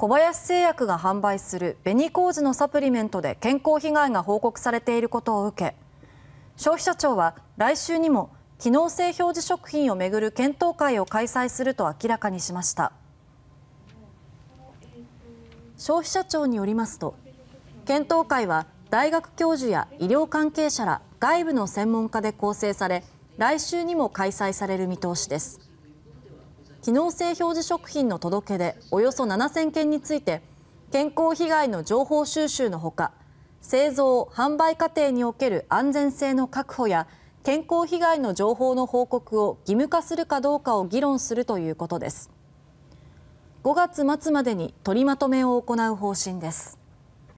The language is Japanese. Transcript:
小林製薬が販売する紅麹のサプリメントで健康被害が報告されていることを受け消費者庁は来週にも機能性表示食品をめぐる検討会を開催すると明らかにしました消費者庁によりますと検討会は大学教授や医療関係者ら外部の専門家で構成され来週にも開催される見通しです機能性表示食品の届け出およそ7000件について健康被害の情報収集のほか製造・販売過程における安全性の確保や健康被害の情報の報告を義務化するかどうかを議論するということです5月末までに取りまとめを行う方針です